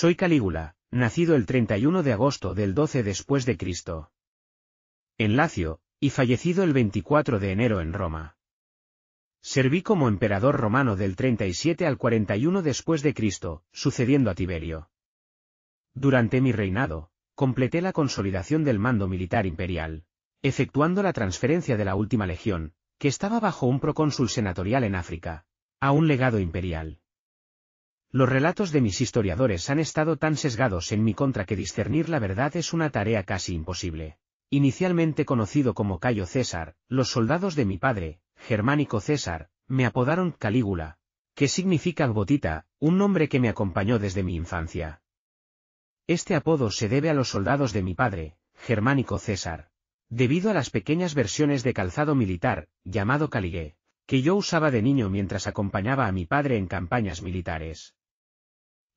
Soy Calígula, nacido el 31 de agosto del 12 después de En Lacio, y fallecido el 24 de enero en Roma. Serví como emperador romano del 37 al 41 después de sucediendo a Tiberio. Durante mi reinado, completé la consolidación del mando militar imperial, efectuando la transferencia de la última legión, que estaba bajo un procónsul senatorial en África, a un legado imperial. Los relatos de mis historiadores han estado tan sesgados en mi contra que discernir la verdad es una tarea casi imposible. Inicialmente conocido como Cayo César, los soldados de mi padre, Germánico César, me apodaron Calígula, que significa Botita, un nombre que me acompañó desde mi infancia. Este apodo se debe a los soldados de mi padre, Germánico César, debido a las pequeñas versiones de calzado militar, llamado caligué, que yo usaba de niño mientras acompañaba a mi padre en campañas militares.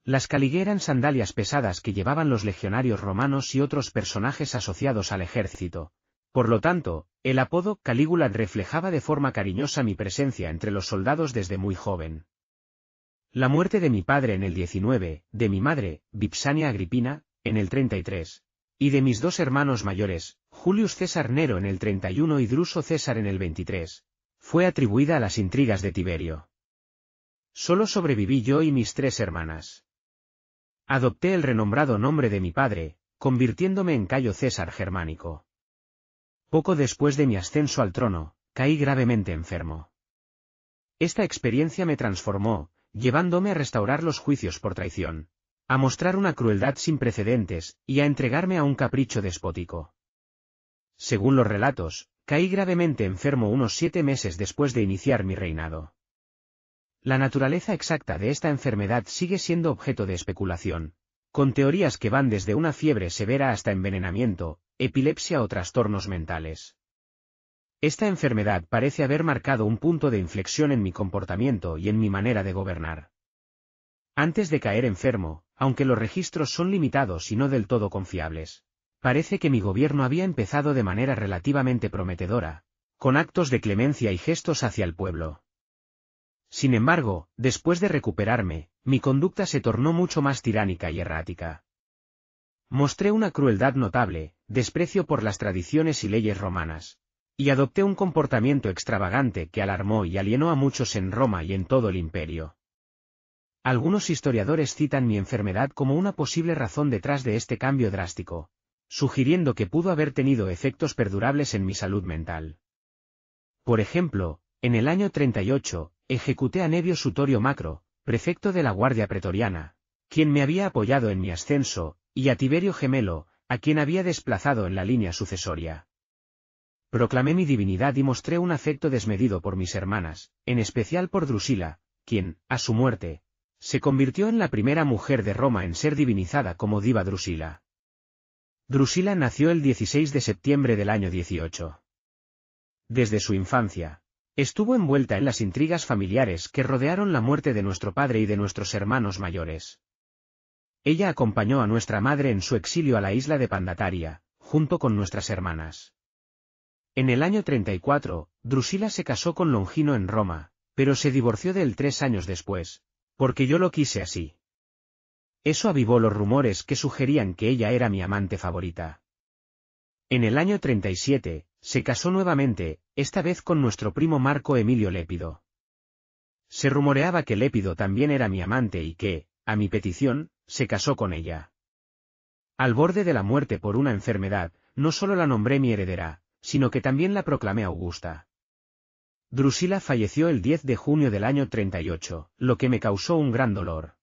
Las caligueras sandalias pesadas que llevaban los legionarios romanos y otros personajes asociados al ejército. Por lo tanto, el apodo Calígula reflejaba de forma cariñosa mi presencia entre los soldados desde muy joven. La muerte de mi padre en el 19, de mi madre, Vipsania Agripina, en el 33, y de mis dos hermanos mayores, Julius César Nero en el 31 y Druso César en el 23, fue atribuida a las intrigas de Tiberio. Solo sobreviví yo y mis tres hermanas. Adopté el renombrado nombre de mi padre, convirtiéndome en Cayo César Germánico. Poco después de mi ascenso al trono, caí gravemente enfermo. Esta experiencia me transformó, llevándome a restaurar los juicios por traición, a mostrar una crueldad sin precedentes y a entregarme a un capricho despótico. Según los relatos, caí gravemente enfermo unos siete meses después de iniciar mi reinado. La naturaleza exacta de esta enfermedad sigue siendo objeto de especulación, con teorías que van desde una fiebre severa hasta envenenamiento, epilepsia o trastornos mentales. Esta enfermedad parece haber marcado un punto de inflexión en mi comportamiento y en mi manera de gobernar. Antes de caer enfermo, aunque los registros son limitados y no del todo confiables, parece que mi gobierno había empezado de manera relativamente prometedora, con actos de clemencia y gestos hacia el pueblo. Sin embargo, después de recuperarme, mi conducta se tornó mucho más tiránica y errática. Mostré una crueldad notable, desprecio por las tradiciones y leyes romanas. Y adopté un comportamiento extravagante que alarmó y alienó a muchos en Roma y en todo el imperio. Algunos historiadores citan mi enfermedad como una posible razón detrás de este cambio drástico, sugiriendo que pudo haber tenido efectos perdurables en mi salud mental. Por ejemplo, en el año 38, Ejecuté a nebio Sutorio Macro, prefecto de la Guardia Pretoriana, quien me había apoyado en mi ascenso, y a Tiberio Gemelo, a quien había desplazado en la línea sucesoria. Proclamé mi divinidad y mostré un afecto desmedido por mis hermanas, en especial por Drusila, quien, a su muerte, se convirtió en la primera mujer de Roma en ser divinizada como diva Drusila. Drusila nació el 16 de septiembre del año 18. Desde su infancia, Estuvo envuelta en las intrigas familiares que rodearon la muerte de nuestro padre y de nuestros hermanos mayores. Ella acompañó a nuestra madre en su exilio a la isla de Pandataria, junto con nuestras hermanas. En el año 34, Drusila se casó con Longino en Roma, pero se divorció de él tres años después, porque yo lo quise así. Eso avivó los rumores que sugerían que ella era mi amante favorita. En el año 37, se casó nuevamente, esta vez con nuestro primo Marco Emilio Lépido. Se rumoreaba que Lépido también era mi amante y que, a mi petición, se casó con ella. Al borde de la muerte por una enfermedad, no solo la nombré mi heredera, sino que también la proclamé Augusta. Drusila falleció el 10 de junio del año 38, lo que me causó un gran dolor.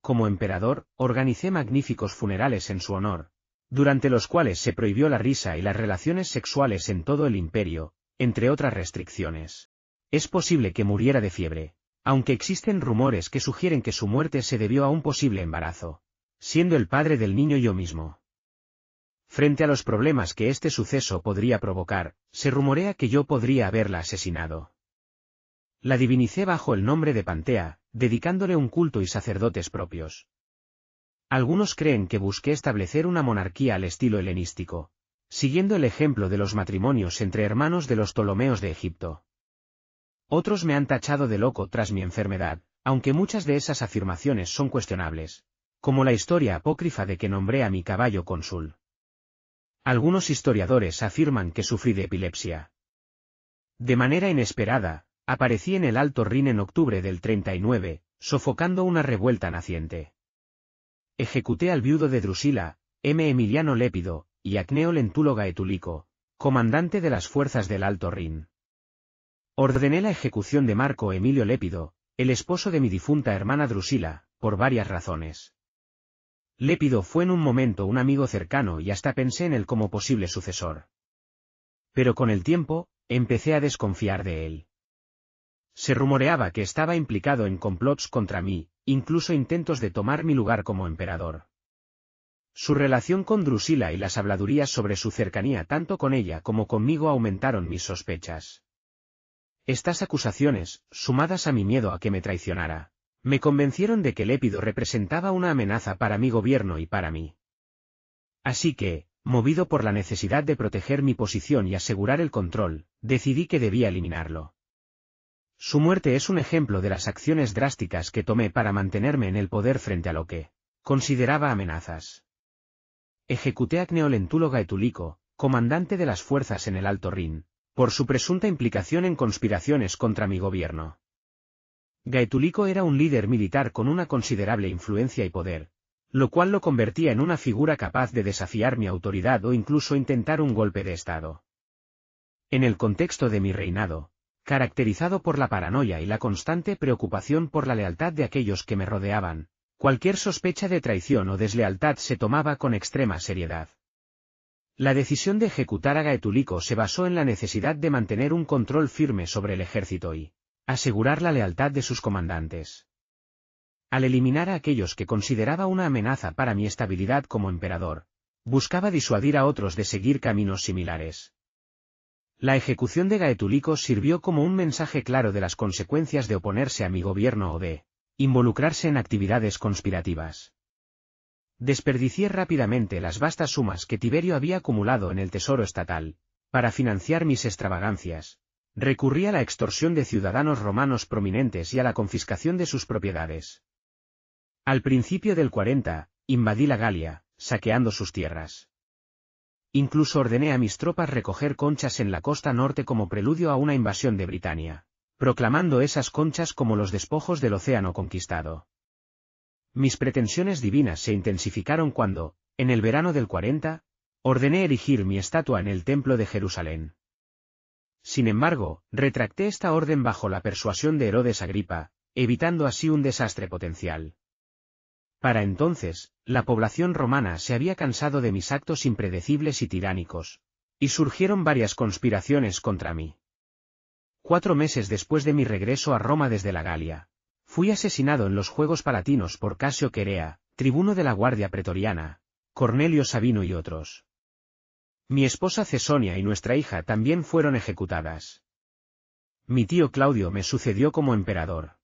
Como emperador, organicé magníficos funerales en su honor, durante los cuales se prohibió la risa y las relaciones sexuales en todo el imperio, entre otras restricciones. Es posible que muriera de fiebre, aunque existen rumores que sugieren que su muerte se debió a un posible embarazo, siendo el padre del niño yo mismo. Frente a los problemas que este suceso podría provocar, se rumorea que yo podría haberla asesinado. La divinicé bajo el nombre de Pantea, dedicándole un culto y sacerdotes propios. Algunos creen que busqué establecer una monarquía al estilo helenístico, siguiendo el ejemplo de los matrimonios entre hermanos de los Ptolomeos de Egipto. Otros me han tachado de loco tras mi enfermedad, aunque muchas de esas afirmaciones son cuestionables, como la historia apócrifa de que nombré a mi caballo cónsul. Algunos historiadores afirman que sufrí de epilepsia. De manera inesperada, aparecí en el Alto Rin en octubre del 39, sofocando una revuelta naciente. Ejecuté al viudo de Drusila, M. Emiliano Lépido, y Acneo Lentulo Gaetulico, comandante de las fuerzas del Alto Rin. Ordené la ejecución de Marco Emilio Lépido, el esposo de mi difunta hermana Drusila, por varias razones. Lépido fue en un momento un amigo cercano y hasta pensé en él como posible sucesor. Pero con el tiempo, empecé a desconfiar de él. Se rumoreaba que estaba implicado en complots contra mí, incluso intentos de tomar mi lugar como emperador. Su relación con Drusila y las habladurías sobre su cercanía tanto con ella como conmigo aumentaron mis sospechas. Estas acusaciones, sumadas a mi miedo a que me traicionara, me convencieron de que Lépido representaba una amenaza para mi gobierno y para mí. Así que, movido por la necesidad de proteger mi posición y asegurar el control, decidí que debía eliminarlo. Su muerte es un ejemplo de las acciones drásticas que tomé para mantenerme en el poder frente a lo que consideraba amenazas. Ejecuté a Cneolentulo Gaetulico, comandante de las fuerzas en el Alto Rin, por su presunta implicación en conspiraciones contra mi gobierno. Gaetulico era un líder militar con una considerable influencia y poder, lo cual lo convertía en una figura capaz de desafiar mi autoridad o incluso intentar un golpe de Estado. En el contexto de mi reinado, caracterizado por la paranoia y la constante preocupación por la lealtad de aquellos que me rodeaban. Cualquier sospecha de traición o deslealtad se tomaba con extrema seriedad. La decisión de ejecutar a Gaetulico se basó en la necesidad de mantener un control firme sobre el ejército y asegurar la lealtad de sus comandantes. Al eliminar a aquellos que consideraba una amenaza para mi estabilidad como emperador, buscaba disuadir a otros de seguir caminos similares. La ejecución de Gaetulico sirvió como un mensaje claro de las consecuencias de oponerse a mi gobierno o de involucrarse en actividades conspirativas. Desperdicié rápidamente las vastas sumas que Tiberio había acumulado en el Tesoro Estatal, para financiar mis extravagancias. Recurrí a la extorsión de ciudadanos romanos prominentes y a la confiscación de sus propiedades. Al principio del 40, invadí la Galia, saqueando sus tierras. Incluso ordené a mis tropas recoger conchas en la costa norte como preludio a una invasión de Britania, proclamando esas conchas como los despojos del océano conquistado. Mis pretensiones divinas se intensificaron cuando, en el verano del 40, ordené erigir mi estatua en el templo de Jerusalén. Sin embargo, retracté esta orden bajo la persuasión de Herodes Agripa, evitando así un desastre potencial. Para entonces, la población romana se había cansado de mis actos impredecibles y tiránicos. Y surgieron varias conspiraciones contra mí. Cuatro meses después de mi regreso a Roma desde la Galia, fui asesinado en los Juegos Palatinos por Casio Querea, tribuno de la Guardia Pretoriana, Cornelio Sabino y otros. Mi esposa Cesonia y nuestra hija también fueron ejecutadas. Mi tío Claudio me sucedió como emperador.